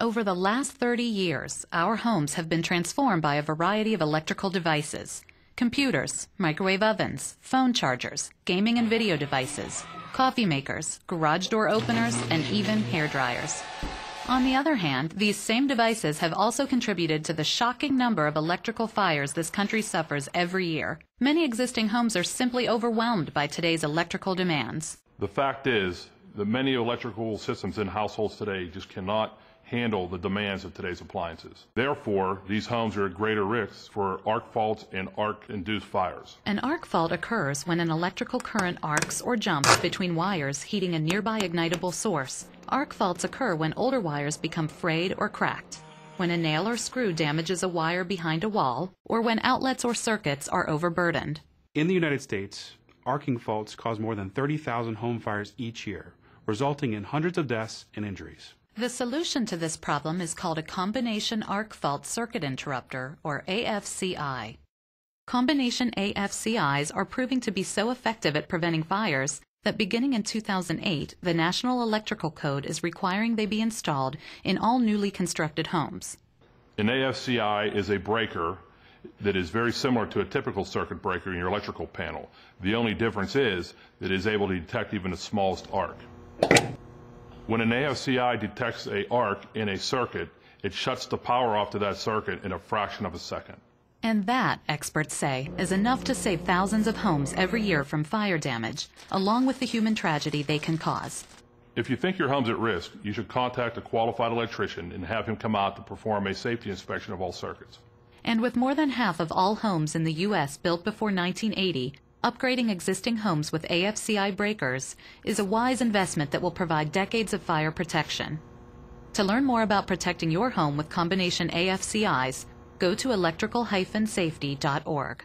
Over the last 30 years, our homes have been transformed by a variety of electrical devices computers, microwave ovens, phone chargers, gaming and video devices, coffee makers, garage door openers, and even hair dryers. On the other hand, these same devices have also contributed to the shocking number of electrical fires this country suffers every year. Many existing homes are simply overwhelmed by today's electrical demands. The fact is, the many electrical systems in households today just cannot handle the demands of today's appliances. Therefore, these homes are at greater risk for arc faults and arc-induced fires. An arc fault occurs when an electrical current arcs or jumps between wires heating a nearby ignitable source. Arc faults occur when older wires become frayed or cracked, when a nail or screw damages a wire behind a wall, or when outlets or circuits are overburdened. In the United States, arcing faults cause more than 30,000 home fires each year, resulting in hundreds of deaths and injuries. The solution to this problem is called a combination arc fault circuit interrupter, or AFCI. Combination AFCIs are proving to be so effective at preventing fires that beginning in 2008, the National Electrical Code is requiring they be installed in all newly constructed homes. An AFCI is a breaker that is very similar to a typical circuit breaker in your electrical panel. The only difference is that it is able to detect even the smallest arc. When an AFCI detects a arc in a circuit, it shuts the power off to that circuit in a fraction of a second. And that, experts say, is enough to save thousands of homes every year from fire damage, along with the human tragedy they can cause. If you think your home's at risk, you should contact a qualified electrician and have him come out to perform a safety inspection of all circuits. And with more than half of all homes in the U.S. built before 1980, upgrading existing homes with AFCI breakers is a wise investment that will provide decades of fire protection. To learn more about protecting your home with combination AFCIs, go to electrical-safety.org.